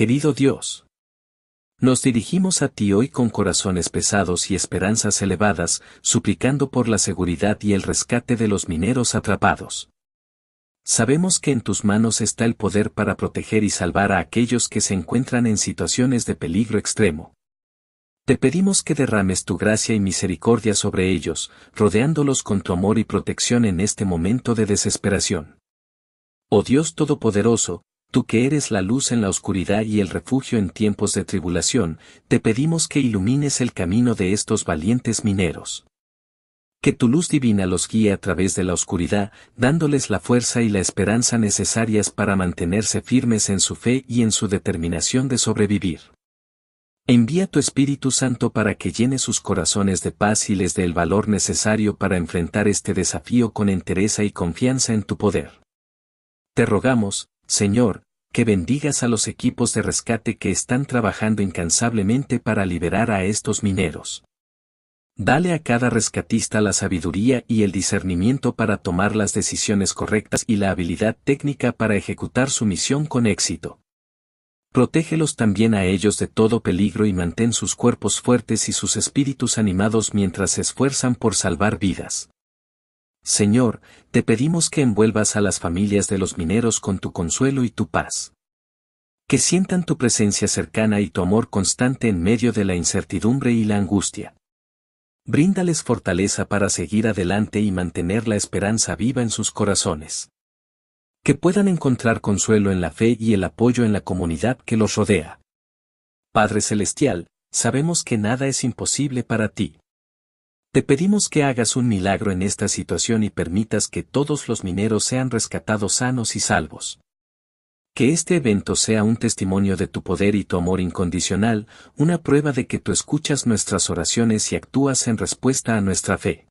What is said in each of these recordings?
Querido Dios, nos dirigimos a ti hoy con corazones pesados y esperanzas elevadas, suplicando por la seguridad y el rescate de los mineros atrapados. Sabemos que en tus manos está el poder para proteger y salvar a aquellos que se encuentran en situaciones de peligro extremo. Te pedimos que derrames tu gracia y misericordia sobre ellos, rodeándolos con tu amor y protección en este momento de desesperación. Oh Dios Todopoderoso, tú que eres la luz en la oscuridad y el refugio en tiempos de tribulación, te pedimos que ilumines el camino de estos valientes mineros. Que tu luz divina los guíe a través de la oscuridad, dándoles la fuerza y la esperanza necesarias para mantenerse firmes en su fe y en su determinación de sobrevivir. Envía tu Espíritu Santo para que llene sus corazones de paz y les dé el valor necesario para enfrentar este desafío con entereza y confianza en tu poder. Te rogamos, Señor, que bendigas a los equipos de rescate que están trabajando incansablemente para liberar a estos mineros. Dale a cada rescatista la sabiduría y el discernimiento para tomar las decisiones correctas y la habilidad técnica para ejecutar su misión con éxito. Protégelos también a ellos de todo peligro y mantén sus cuerpos fuertes y sus espíritus animados mientras se esfuerzan por salvar vidas. Señor, te pedimos que envuelvas a las familias de los mineros con tu consuelo y tu paz. Que sientan tu presencia cercana y tu amor constante en medio de la incertidumbre y la angustia. Bríndales fortaleza para seguir adelante y mantener la esperanza viva en sus corazones. Que puedan encontrar consuelo en la fe y el apoyo en la comunidad que los rodea. Padre Celestial, sabemos que nada es imposible para ti. Te pedimos que hagas un milagro en esta situación y permitas que todos los mineros sean rescatados sanos y salvos. Que este evento sea un testimonio de tu poder y tu amor incondicional, una prueba de que tú escuchas nuestras oraciones y actúas en respuesta a nuestra fe.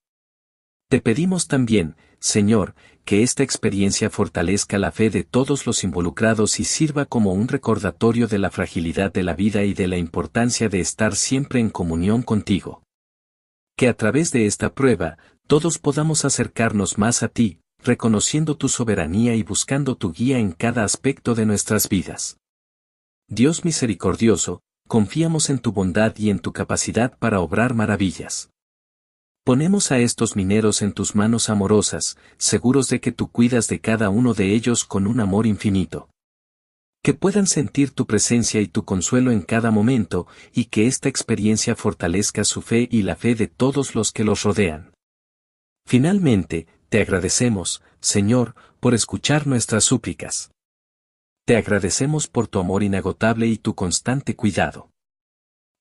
Te pedimos también, Señor, que esta experiencia fortalezca la fe de todos los involucrados y sirva como un recordatorio de la fragilidad de la vida y de la importancia de estar siempre en comunión contigo que a través de esta prueba, todos podamos acercarnos más a ti, reconociendo tu soberanía y buscando tu guía en cada aspecto de nuestras vidas. Dios misericordioso, confiamos en tu bondad y en tu capacidad para obrar maravillas. Ponemos a estos mineros en tus manos amorosas, seguros de que tú cuidas de cada uno de ellos con un amor infinito que puedan sentir tu presencia y tu consuelo en cada momento, y que esta experiencia fortalezca su fe y la fe de todos los que los rodean. Finalmente, te agradecemos, Señor, por escuchar nuestras súplicas. Te agradecemos por tu amor inagotable y tu constante cuidado.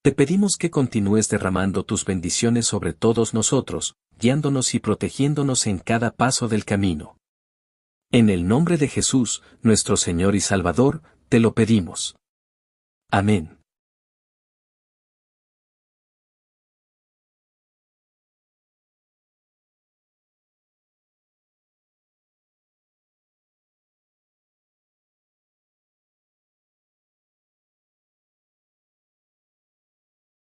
Te pedimos que continúes derramando tus bendiciones sobre todos nosotros, guiándonos y protegiéndonos en cada paso del camino. En el nombre de Jesús, nuestro Señor y Salvador, te lo pedimos. Amén.